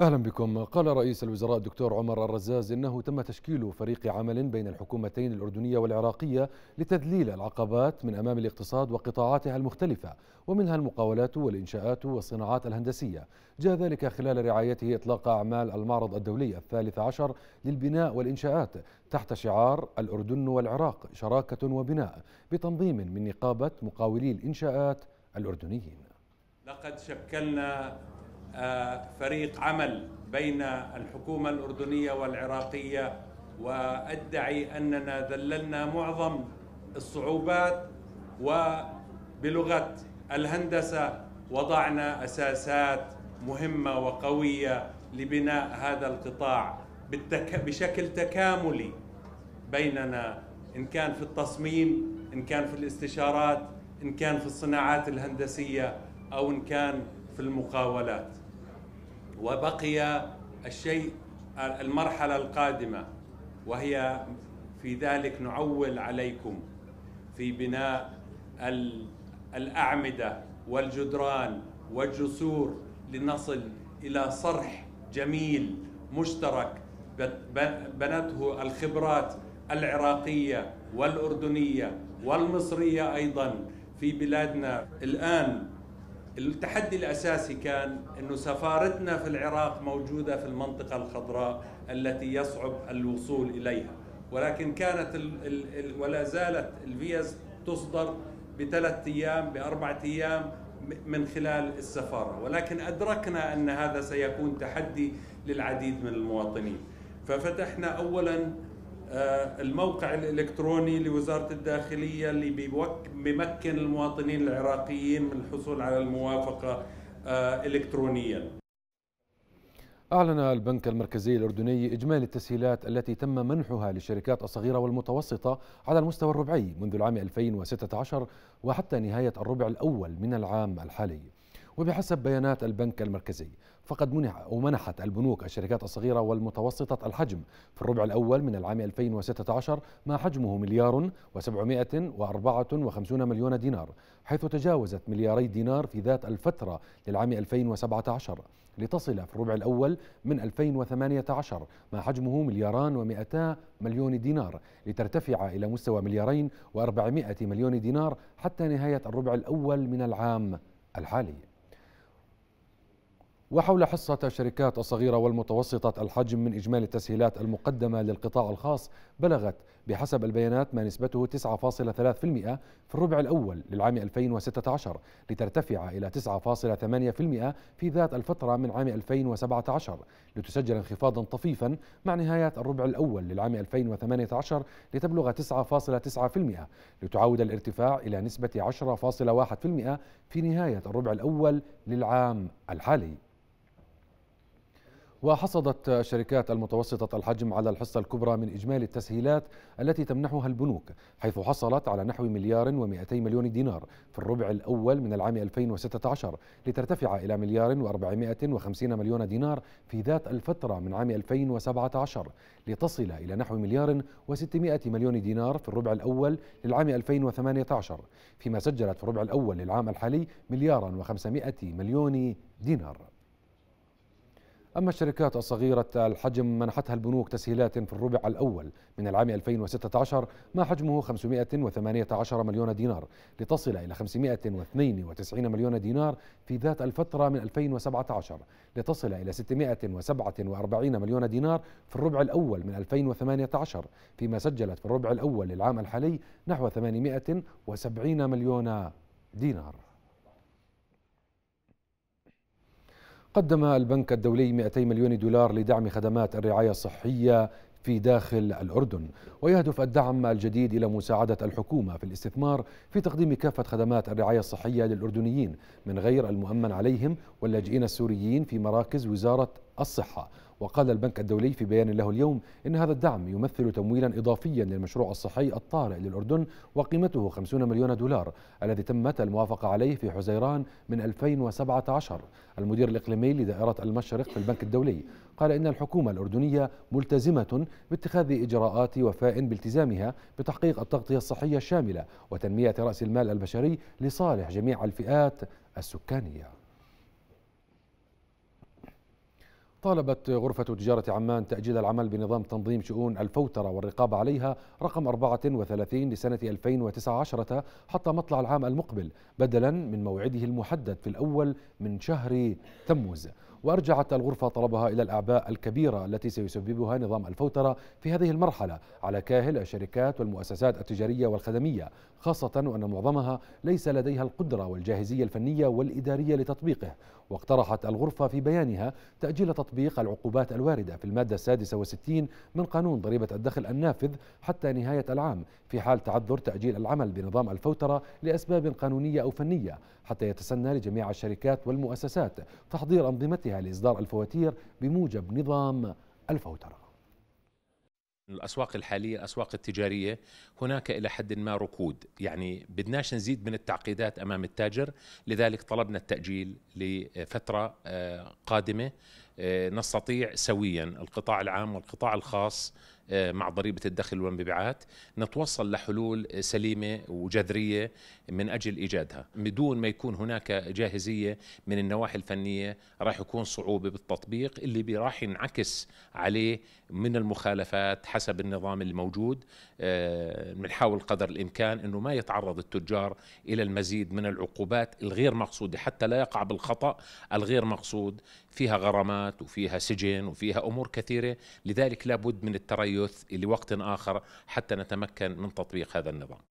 أهلا بكم قال رئيس الوزراء الدكتور عمر الرزاز إنه تم تشكيل فريق عمل بين الحكومتين الأردنية والعراقية لتذليل العقبات من أمام الاقتصاد وقطاعاتها المختلفة ومنها المقاولات والإنشاءات والصناعات الهندسية جاء ذلك خلال رعايته إطلاق أعمال المعرض الدولي الثالث عشر للبناء والإنشاءات تحت شعار الأردن والعراق شراكة وبناء بتنظيم من نقابة مقاولي الإنشاءات الأردنيين لقد شكلنا آه، فريق عمل بين الحكومة الأردنية والعراقية وأدعي أننا ذللنا معظم الصعوبات وبلغة الهندسة وضعنا أساسات مهمة وقوية لبناء هذا القطاع بالتك... بشكل تكاملي بيننا إن كان في التصميم إن كان في الاستشارات إن كان في الصناعات الهندسية أو إن كان في المقاولات وبقي الشيء المرحلة القادمة وهي في ذلك نعول عليكم في بناء الأعمدة والجدران والجسور لنصل إلى صرح جميل مشترك بنته الخبرات العراقية والأردنية والمصرية أيضا في بلادنا الآن التحدي الاساسي كان انه سفارتنا في العراق موجوده في المنطقه الخضراء التي يصعب الوصول اليها ولكن كانت الـ الـ الـ ولا زالت الفيز تصدر بثلاث ايام باربعه ايام من خلال السفاره ولكن ادركنا ان هذا سيكون تحدي للعديد من المواطنين ففتحنا اولا آه، الموقع الالكتروني لوزاره الداخليه اللي بيمكن المواطنين العراقيين من الحصول على الموافقه آه، الكترونيا. أعلن البنك المركزي الأردني إجمالي التسهيلات التي تم منحها للشركات الصغيرة والمتوسطة على المستوى الربعي منذ العام 2016 وحتى نهاية الربع الأول من العام الحالي وبحسب بيانات البنك المركزي فقد منع أو منحت البنوك الشركات الصغيرة والمتوسطة الحجم في الربع الأول من العام 2016 ما حجمه مليار و754 مليون دينار حيث تجاوزت ملياري دينار في ذات الفترة للعام 2017 لتصل في الربع الأول من 2018 ما حجمه ملياران و200 مليون دينار لترتفع إلى مستوى مليارين و400 مليون دينار حتى نهاية الربع الأول من العام الحالي وحول حصة الشركات الصغيرة والمتوسطة الحجم من إجمالي التسهيلات المقدمة للقطاع الخاص بلغت بحسب البيانات ما نسبته 9.3% في الربع الأول للعام 2016 لترتفع إلى 9.8% في ذات الفترة من عام 2017 لتسجل انخفاضا طفيفا مع نهاية الربع الأول للعام 2018 لتبلغ 9.9% لتعود الارتفاع إلى نسبة 10.1% في نهاية الربع الأول للعام الحالي وحصدت شركات المتوسطة الحجم على الحصة الكبرى من إجمالي التسهيلات التي تمنحها البنوك حيث حصلت على نحو مليار و200 مليون دينار في الربع الأول من العام 2016 لترتفع إلى مليار و450 مليون دينار في ذات الفترة من عام 2017 لتصل إلى نحو مليار و600 مليون دينار في الربع الأول للعام 2018 فيما سجلت في الربع الأول للعام الحالي مليارا و500 مليون دينار أما الشركات الصغيرة الحجم منحتها البنوك تسهيلات في الربع الأول من العام 2016 ما حجمه 518 مليون دينار لتصل إلى 592 مليون دينار في ذات الفترة من 2017 لتصل إلى 647 مليون دينار في الربع الأول من 2018 فيما سجلت في الربع الأول للعام الحالي نحو 870 مليون دينار قدم البنك الدولي 200 مليون دولار لدعم خدمات الرعاية الصحية في داخل الأردن ويهدف الدعم الجديد إلى مساعدة الحكومة في الاستثمار في تقديم كافة خدمات الرعاية الصحية للأردنيين من غير المؤمن عليهم واللاجئين السوريين في مراكز وزارة الصحة وقال البنك الدولي في بيان له اليوم إن هذا الدعم يمثل تمويلا إضافيا للمشروع الصحي الطارئ للأردن وقيمته 50 مليون دولار الذي تمت الموافقة عليه في حزيران من 2017 المدير الإقليمي لدائرة المشرق في البنك الدولي قال إن الحكومة الأردنية ملتزمة باتخاذ إجراءات وفاء بالتزامها بتحقيق التغطية الصحية الشاملة وتنمية رأس المال البشري لصالح جميع الفئات السكانية طالبت غرفة تجارة عمان تأجيل العمل بنظام تنظيم شؤون الفوترة والرقابة عليها رقم 34 لسنة 2019 حتى مطلع العام المقبل بدلا من موعده المحدد في الأول من شهر تموز وأرجعت الغرفة طلبها إلى الأعباء الكبيرة التي سيسببها نظام الفوترة في هذه المرحلة على كاهل الشركات والمؤسسات التجارية والخدمية خاصة وأن معظمها ليس لديها القدرة والجاهزية الفنية والإدارية لتطبيقه واقترحت الغرفة في بيانها تأجيل تطبيق العقوبات الواردة في المادة 66 من قانون ضريبة الدخل النافذ حتى نهاية العام في حال تعذر تأجيل العمل بنظام الفوترة لأسباب قانونية أو فنية حتى يتسنى لجميع الشركات والمؤسسات تحضير أنظمتها وقتها لإصدار الفواتير بموجب نظام الفوترة الأسواق الحالية الأسواق التجارية هناك إلى حد ما ركود يعني بدناش نزيد من التعقيدات أمام التاجر لذلك طلبنا التأجيل لفترة آه، قادمة آه، نستطيع سويا القطاع العام والقطاع الخاص آه، مع ضريبة الدخل والمبيعات نتوصل لحلول سليمة وجذرية من أجل إيجادها بدون ما يكون هناك جاهزية من النواحي الفنية راح يكون صعوبة بالتطبيق اللي راح ينعكس عليه من المخالفات حسب النظام الموجود بنحاول آه، قدر الإمكان أنه ما يتعرض التجار إلى المزيد من العقوبات الغير مقصودة حتى لا يقع بالخطأ الغير مقصود فيها غرامات مخيمات وفيها سجن وفيها أمور كثيرة لذلك لابد من التريث لوقت آخر حتى نتمكن من تطبيق هذا النظام